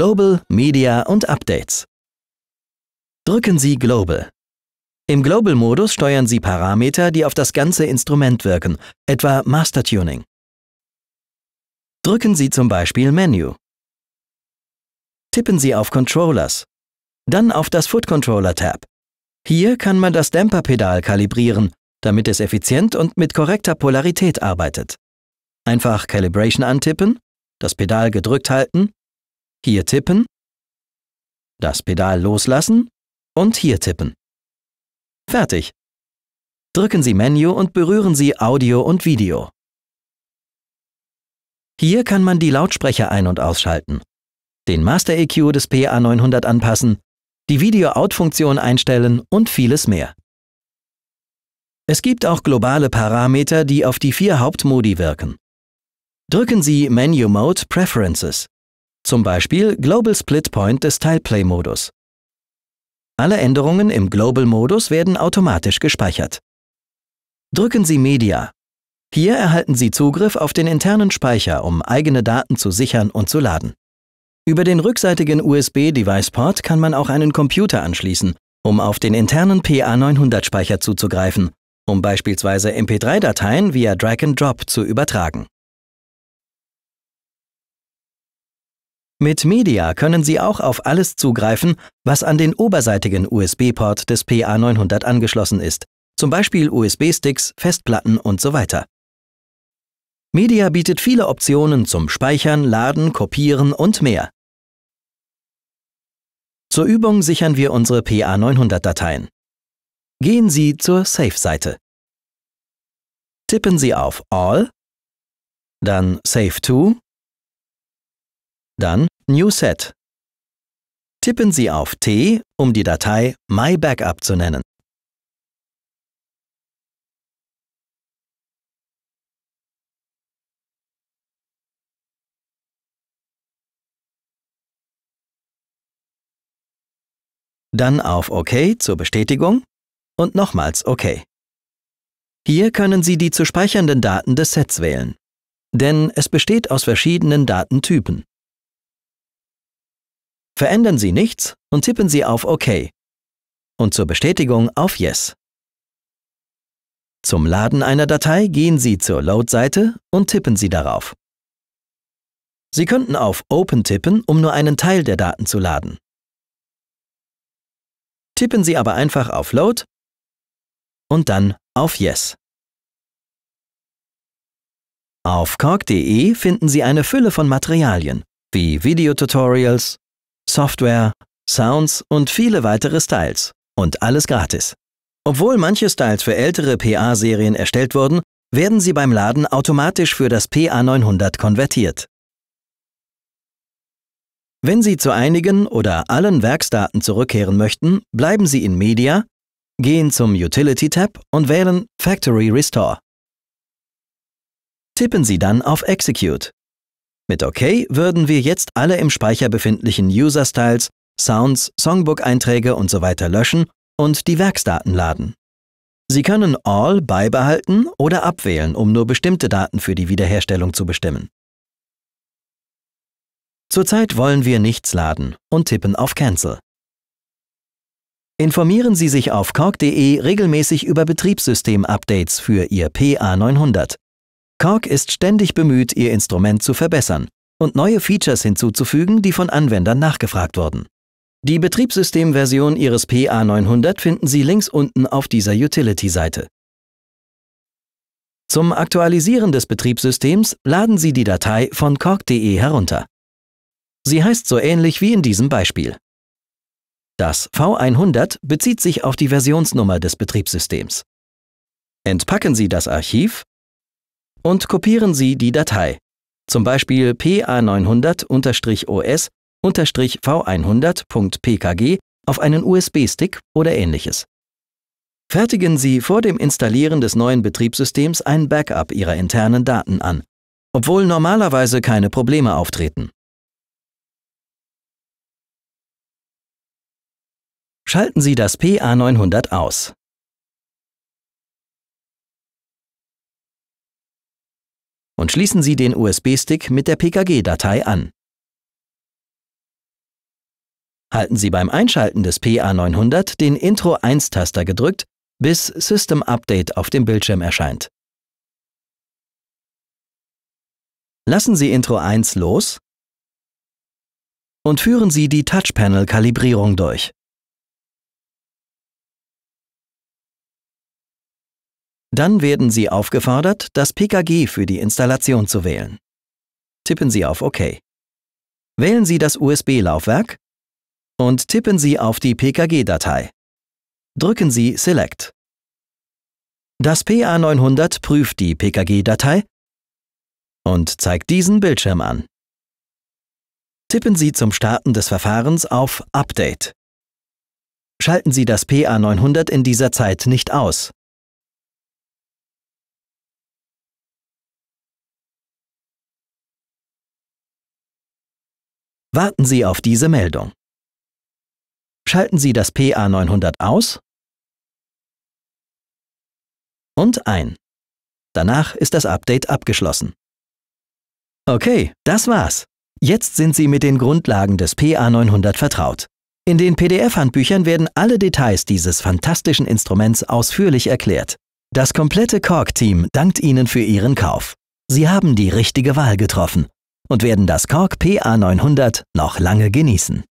Global, Media und Updates. Drücken Sie Global. Im Global-Modus steuern Sie Parameter, die auf das ganze Instrument wirken, etwa Mastertuning. Drücken Sie zum Beispiel Menu. Tippen Sie auf Controllers. Dann auf das Foot Controller Tab. Hier kann man das Dämperpedal kalibrieren, damit es effizient und mit korrekter Polarität arbeitet. Einfach Calibration antippen, das Pedal gedrückt halten hier tippen, das Pedal loslassen und hier tippen. Fertig. Drücken Sie Menü und berühren Sie Audio und Video. Hier kann man die Lautsprecher ein- und ausschalten, den Master EQ des PA900 anpassen, die Video-Out-Funktion einstellen und vieles mehr. Es gibt auch globale Parameter, die auf die vier Hauptmodi wirken. Drücken Sie Menu Mode Preferences zum Beispiel Global Split Point des Tileplay-Modus. Alle Änderungen im Global-Modus werden automatisch gespeichert. Drücken Sie Media. Hier erhalten Sie Zugriff auf den internen Speicher, um eigene Daten zu sichern und zu laden. Über den rückseitigen USB-Device-Port kann man auch einen Computer anschließen, um auf den internen PA900-Speicher zuzugreifen, um beispielsweise MP3-Dateien via Drag-and-Drop zu übertragen. Mit Media können Sie auch auf alles zugreifen, was an den oberseitigen USB-Port des PA900 angeschlossen ist, zum Beispiel USB-Sticks, Festplatten und so weiter. Media bietet viele Optionen zum Speichern, Laden, Kopieren und mehr. Zur Übung sichern wir unsere PA900-Dateien. Gehen Sie zur Save-Seite. Tippen Sie auf All, dann Save To dann New Set. Tippen Sie auf T, um die Datei My Backup zu nennen. Dann auf OK zur Bestätigung und nochmals OK. Hier können Sie die zu speichernden Daten des Sets wählen, denn es besteht aus verschiedenen Datentypen. Verändern Sie nichts und tippen Sie auf OK. Und zur Bestätigung auf Yes. Zum Laden einer Datei gehen Sie zur Load-Seite und tippen Sie darauf. Sie könnten auf Open tippen, um nur einen Teil der Daten zu laden. Tippen Sie aber einfach auf Load und dann auf Yes. Auf cork.de finden Sie eine Fülle von Materialien, wie Videotutorials, Software, Sounds und viele weitere Styles. Und alles gratis. Obwohl manche Styles für ältere PA-Serien erstellt wurden, werden sie beim Laden automatisch für das PA900 konvertiert. Wenn Sie zu einigen oder allen Werksdaten zurückkehren möchten, bleiben Sie in Media, gehen zum Utility-Tab und wählen Factory Restore. Tippen Sie dann auf Execute. Mit OK würden wir jetzt alle im Speicher befindlichen User-Styles, Sounds, Songbook-Einträge usw. So löschen und die Werksdaten laden. Sie können All beibehalten oder abwählen, um nur bestimmte Daten für die Wiederherstellung zu bestimmen. Zurzeit wollen wir nichts laden und tippen auf Cancel. Informieren Sie sich auf korg.de regelmäßig über Betriebssystem-Updates für Ihr PA900. Korg ist ständig bemüht, ihr Instrument zu verbessern und neue Features hinzuzufügen, die von Anwendern nachgefragt wurden. Die Betriebssystemversion Ihres PA900 finden Sie links unten auf dieser Utility-Seite. Zum Aktualisieren des Betriebssystems laden Sie die Datei von korg.de herunter. Sie heißt so ähnlich wie in diesem Beispiel. Das V100 bezieht sich auf die Versionsnummer des Betriebssystems. Entpacken Sie das Archiv und kopieren Sie die Datei, zum Beispiel PA900-OS-V100.pkg auf einen USB-Stick oder ähnliches. Fertigen Sie vor dem Installieren des neuen Betriebssystems ein Backup Ihrer internen Daten an, obwohl normalerweise keine Probleme auftreten. Schalten Sie das PA900 aus. und schließen Sie den USB-Stick mit der PKG-Datei an. Halten Sie beim Einschalten des PA900 den Intro-1-Taster gedrückt, bis System Update auf dem Bildschirm erscheint. Lassen Sie Intro 1 los und führen Sie die Touchpanel-Kalibrierung durch. Dann werden Sie aufgefordert, das PKG für die Installation zu wählen. Tippen Sie auf OK. Wählen Sie das USB-Laufwerk und tippen Sie auf die PKG-Datei. Drücken Sie Select. Das PA900 prüft die PKG-Datei und zeigt diesen Bildschirm an. Tippen Sie zum Starten des Verfahrens auf Update. Schalten Sie das PA900 in dieser Zeit nicht aus, warten Sie auf diese Meldung. Schalten Sie das PA 900 aus und ein. Danach ist das Update abgeschlossen. Okay, das war's. Jetzt sind Sie mit den Grundlagen des PA 900 vertraut. In den PDF-Handbüchern werden alle Details dieses fantastischen Instruments ausführlich erklärt. Das komplette Korg-Team dankt Ihnen für Ihren Kauf. Sie haben die richtige Wahl getroffen und werden das Korg PA900 noch lange genießen.